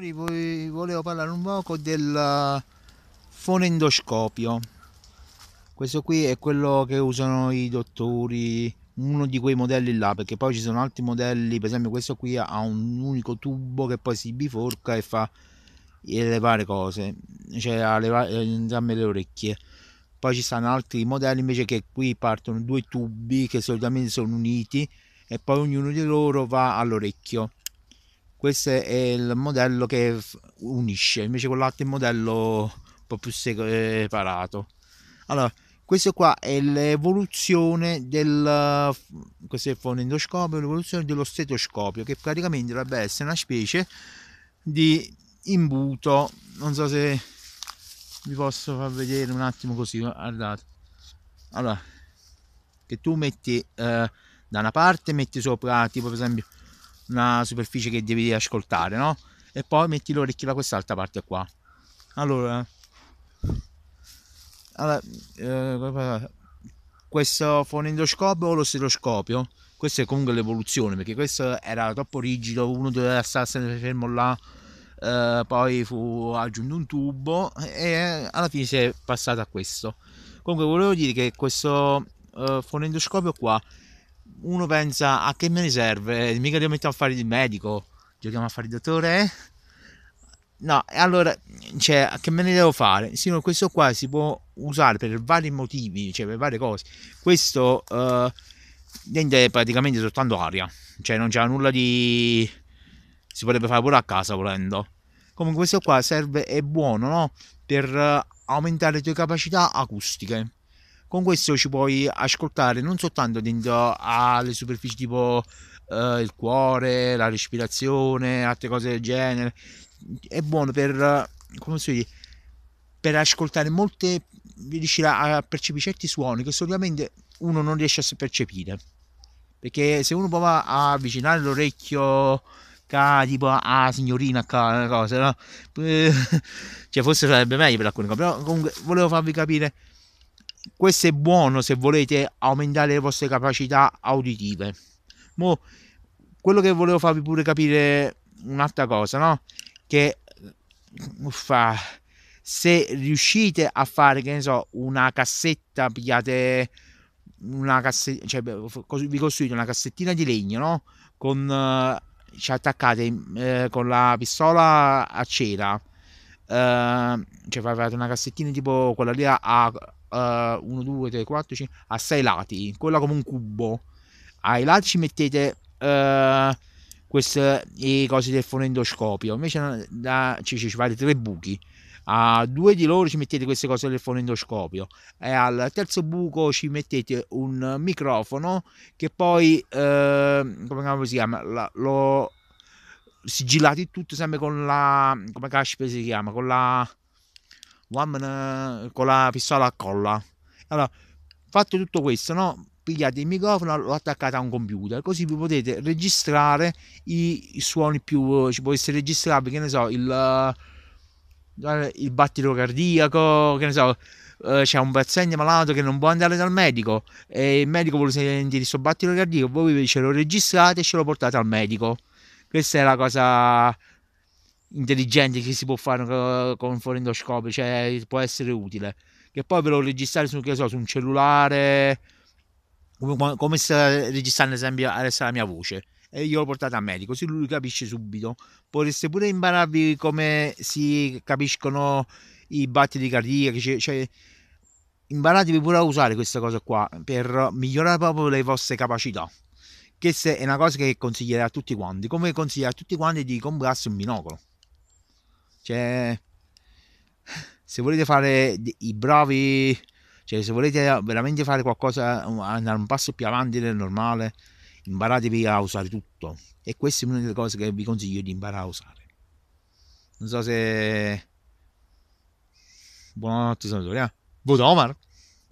Signori, volevo parlare un poco del eh, fonendoscopio. Questo qui è quello che usano i dottori, uno di quei modelli là, perché poi ci sono altri modelli, per esempio questo qui ha un unico tubo che poi si biforca e fa le varie cose, cioè ha le eh, entrambe le orecchie. Poi ci stanno altri modelli invece che qui partono due tubi che solitamente sono uniti e poi ognuno di loro va all'orecchio questo è il modello che unisce, invece quell'altro è il modello un po' più separato. Eh, allora, questo qua è l'evoluzione del questo è il fonendoscopio, l'evoluzione dello stetoscopio, che praticamente dovrebbe essere una specie di imbuto. Non so se vi posso far vedere un attimo così, guardate. Allora, che tu metti eh, da una parte metti sopra tipo per esempio una superficie che devi ascoltare, no? E poi metti l'orecchio da quest'altra parte qua. Allora, eh. allora eh, questo fonendoscopio o lo questo è comunque l'evoluzione, perché questo era troppo rigido, uno doveva stare fermo là, eh, poi fu aggiunto un tubo e eh, alla fine si è passato a questo. Comunque volevo dire che questo eh, fonendoscopio qua uno pensa a che me ne serve, mica li mettiamo a fare il medico, giochiamo a fare il dottore? No, e allora, cioè, che me ne devo fare? Sì, questo qua si può usare per vari motivi, cioè per varie cose. Questo eh, niente, è praticamente soltanto aria, cioè non c'è nulla di... si potrebbe fare pure a casa volendo. Comunque questo qua serve, è buono, no? Per eh, aumentare le tue capacità acustiche con questo ci puoi ascoltare non soltanto dentro alle superfici tipo eh, il cuore, la respirazione, altre cose del genere. È buono per, come si dice, per ascoltare molte, riuscire a percepire certi suoni che solitamente uno non riesce a percepire. Perché se uno prova a avvicinare l'orecchio tipo a signorina ca, cose, no? cioè forse sarebbe meglio per alcune cose, però comunque volevo farvi capire questo è buono se volete aumentare le vostre capacità auditive. Mo, quello che volevo farvi pure capire un'altra cosa, no? Che uffa, se riuscite a fare, che ne so, una cassetta, pigliate una cassetta, cioè vi costruite una cassettina di legno, no? Con eh, ci attaccate eh, con la pistola a cera. Eh, cioè fate una cassettina tipo quella lì a, 1, 2, 3, 4, 5, a 6 lati, incolla come un cubo. Ai lati ci mettete uh, queste, le cose del fonendoscopio, invece da, ci, ci fate tre buchi. A due di loro ci mettete queste cose del fonendoscopio e al terzo buco ci mettete un microfono che poi, uh, come si chiama, La, lo sigillate tutto sempre con la, come si chiama, con la con la pistola a colla. Allora, fatto tutto questo, no? pigliate il microfono, lo attaccate a un computer, così vi potete registrare i, i suoni più, ci può essere registrabile, che ne so, il, eh, il battito cardiaco, che ne so, eh, c'è un paziente malato che non può andare dal medico e il medico vuole sentire il suo battito cardiaco, voi ce lo registrate e ce lo portate al medico. Questa è la cosa intelligente che si può fare con forendoscopio, cioè può essere utile. Che poi ve lo registrare su, so, su un cellulare, come, come sta registrando ad esempio adesso la mia voce. E io l'ho portata a medico, così lui capisce subito. Potreste pure impararvi come si capiscono i battiti cardiaci, cioè, cioè imparatevi pure a usare questa cosa qua per migliorare proprio le vostre capacità. Questa è una cosa che consiglierei a tutti quanti, come consiglio a tutti quanti di comprarsi un binocolo. Cioè, se volete fare i bravi, cioè se volete veramente fare qualcosa, andare un passo più avanti del normale, imparatevi a usare tutto. E questa è una delle cose che vi consiglio di imparare a usare. Non so se... Buonanotte, Salvatore. Eh?